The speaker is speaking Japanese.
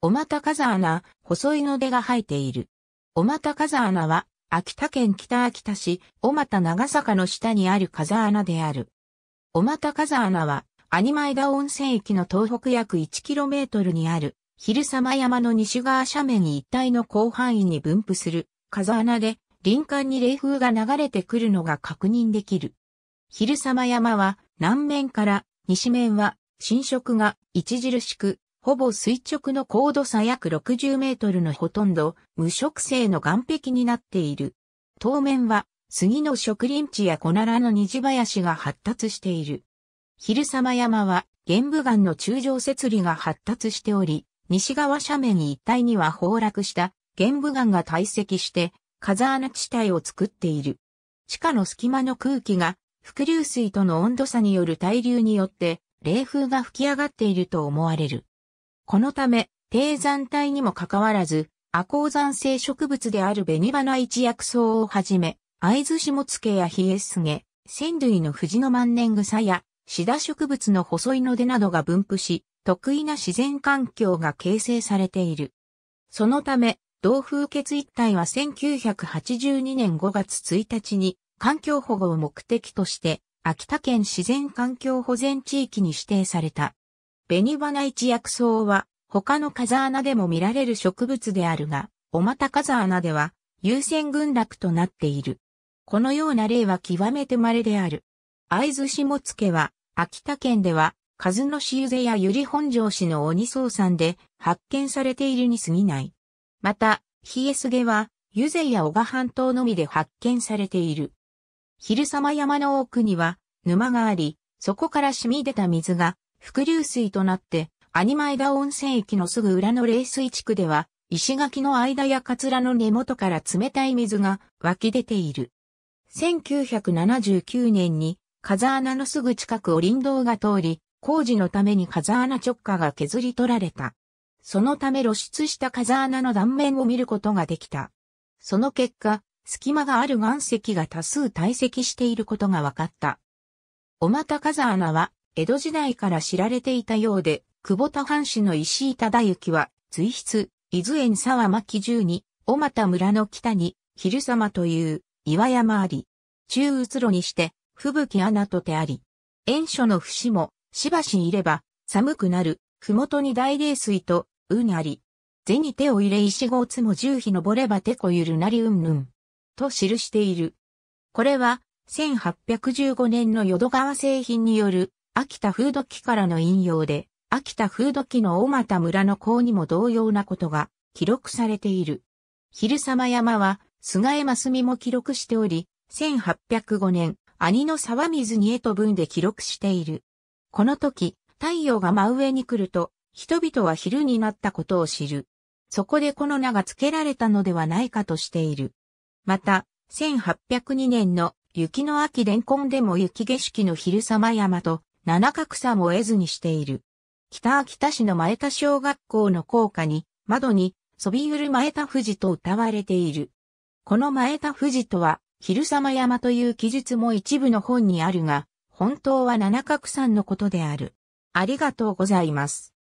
おまたかざ穴、細いの出が生えている。おまたかざ穴は、秋田県北秋田市、おまた長坂の下にある風穴である。おまた風穴は、アニマイダ温泉駅の東北約 1km にある、昼様山の西側斜面一帯の広範囲に分布する風穴で、林間に冷風が流れてくるのが確認できる。昼様山は、南面から、西面は、浸食が著しく、ほぼ垂直の高度差約60メートルのほとんど無植生の岩壁になっている。当面は杉の植林地や小ならの虹林が発達している。昼様山は玄武岩の中上節理が発達しており、西側斜面一帯には崩落した玄武岩が堆積して風穴地帯を作っている。地下の隙間の空気が伏流水との温度差による対流によって冷風が吹き上がっていると思われる。このため、低山帯にもかかわらず、亜高山性植物である紅花一薬草をはじめ、藍津下付やヒエスゲ、仙類の藤の万年草や、シダ植物の細いのでなどが分布し、得意な自然環境が形成されている。そのため、同風血一帯は1982年5月1日に環境保護を目的として秋田県自然環境保全地域に指定された。紅花一薬草は他の風穴でも見られる植物であるが、お股風穴では優先群落となっている。このような例は極めて稀である。会津下付は、秋田県では、数のしゆぜや百合本城市の鬼草山で発見されているに過ぎない。また、冷えすげは、ゆぜや小賀半島のみで発見されている。昼様山の奥には、沼があり、そこから染み出た水が、伏流水となって、アニマイダ温泉駅のすぐ裏の冷水地区では、石垣の間やカツラの根元から冷たい水が湧き出ている。1979年に風穴のすぐ近くを林道が通り、工事のために風穴直下が削り取られた。そのため露出した風穴の断面を見ることができた。その結果、隙間がある岩石が多数堆積していることが分かった。おまた風穴は江戸時代から知られていたようで、久保田藩士の石井忠行は、随筆、伊豆園沢巻十に、小俣村の北に、昼様という岩山あり、中うつろにして、吹雪穴とてあり、炎所の節も、しばしいれば、寒くなる、ふもとに大冷水と、運あり。銭手を入れ石号つも十日登れば手こゆるなりうんぬん。と記している。これは、1815年の淀川製品による秋田風土記からの引用で、秋田風土記の大又村の孔にも同様なことが記録されている。昼様山は、菅江真澄も記録しており、1805年、兄の沢水にへと文で記録している。この時、太陽が真上に来ると、人々は昼になったことを知る。そこでこの名が付けられたのではないかとしている。また、1802年の雪の秋レンコンでも雪景色の昼様山と七さんも得ずにしている。北秋田市の前田小学校の校歌に、窓に、そびうる前田富士と歌われている。この前田富士とは、昼様山という記述も一部の本にあるが、本当は七角さんのことである。ありがとうございます。